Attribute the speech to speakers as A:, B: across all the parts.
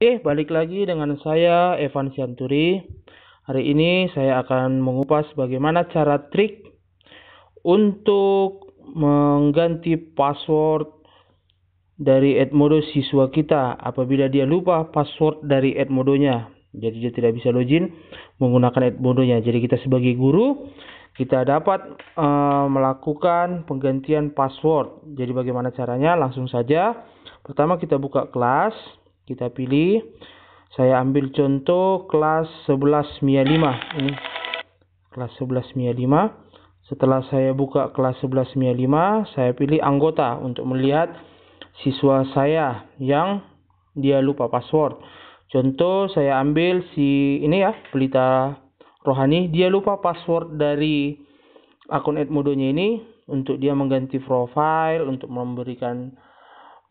A: Oke, eh, balik lagi dengan saya Evan Sianturi. Hari ini saya akan mengupas bagaimana cara trik untuk mengganti password dari Edmodo siswa kita apabila dia lupa password dari Edmodonya. Jadi dia tidak bisa login menggunakan Edmodonya. Jadi kita sebagai guru kita dapat uh, melakukan penggantian password. Jadi bagaimana caranya? Langsung saja. Pertama kita buka kelas kita pilih saya ambil contoh kelas 11 MIA 5 ini kelas 11 MIA 5 setelah saya buka kelas 11 MIA 5 saya pilih anggota untuk melihat siswa saya yang dia lupa password contoh saya ambil si ini ya pelita rohani dia lupa password dari akun edmodo nya ini untuk dia mengganti profile untuk memberikan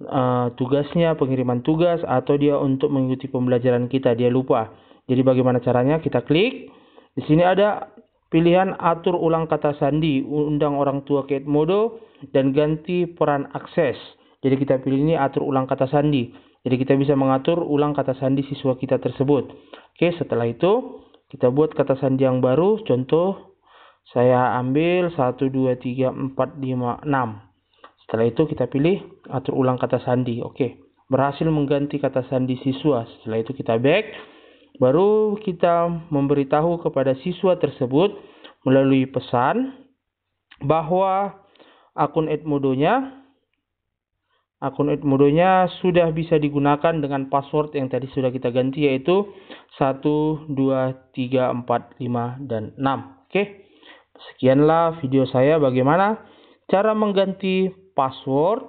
A: uh, tugasnya, pengiriman tugas, atau dia untuk mengikuti pembelajaran kita, dia lupa. Jadi bagaimana caranya? Kita klik. Di sini ada pilihan atur ulang kata sandi, undang orang tua ke Edmodo, dan ganti peran akses. Jadi kita pilih ini atur ulang kata sandi. Jadi kita bisa mengatur ulang kata sandi siswa kita tersebut. Oke, setelah itu kita buat kata sandi yang baru. Contoh, saya ambil 1, 2, 3, 4, 5, 6. Setelah itu kita pilih atur ulang kata sandi. Oke, berhasil mengganti kata sandi siswa. Setelah itu kita back. Baru kita memberitahu kepada siswa tersebut melalui pesan bahwa akun Edmodo-nya akun Edmodo-nya sudah bisa digunakan dengan password yang tadi sudah kita ganti yaitu 1 2 3 4 5 dan 6. Oke. Sekianlah video saya bagaimana cara mengganti password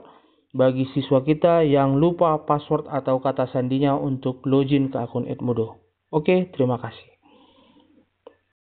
A: bagi siswa kita yang lupa password atau kata sandinya untuk login ke akun Edmodo. Oke, terima kasih.